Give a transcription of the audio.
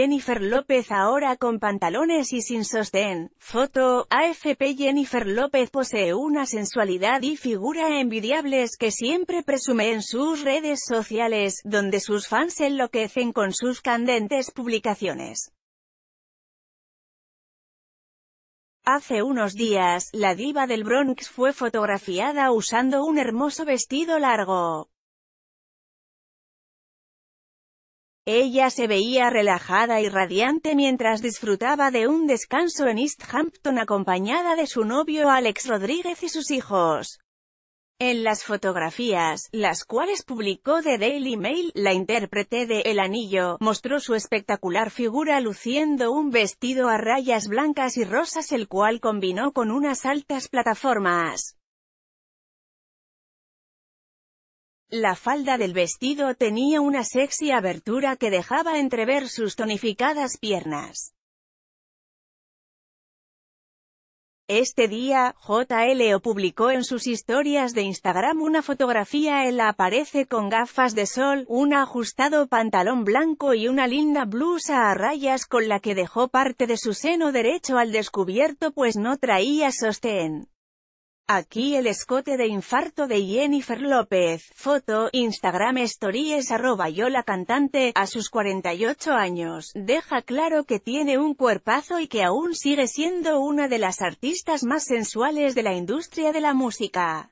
Jennifer López ahora con pantalones y sin sostén. Foto, AFP Jennifer López posee una sensualidad y figura envidiables que siempre presume en sus redes sociales, donde sus fans enloquecen con sus candentes publicaciones. Hace unos días, la diva del Bronx fue fotografiada usando un hermoso vestido largo. Ella se veía relajada y radiante mientras disfrutaba de un descanso en East Hampton acompañada de su novio Alex Rodríguez y sus hijos. En las fotografías, las cuales publicó The Daily Mail, la intérprete de El Anillo, mostró su espectacular figura luciendo un vestido a rayas blancas y rosas el cual combinó con unas altas plataformas. La falda del vestido tenía una sexy abertura que dejaba entrever sus tonificadas piernas. Este día, JLO publicó en sus historias de Instagram una fotografía en la aparece con gafas de sol, un ajustado pantalón blanco y una linda blusa a rayas con la que dejó parte de su seno derecho al descubierto pues no traía sostén. Aquí el escote de infarto de Jennifer López, foto, Instagram stories arroba cantante, a sus 48 años, deja claro que tiene un cuerpazo y que aún sigue siendo una de las artistas más sensuales de la industria de la música.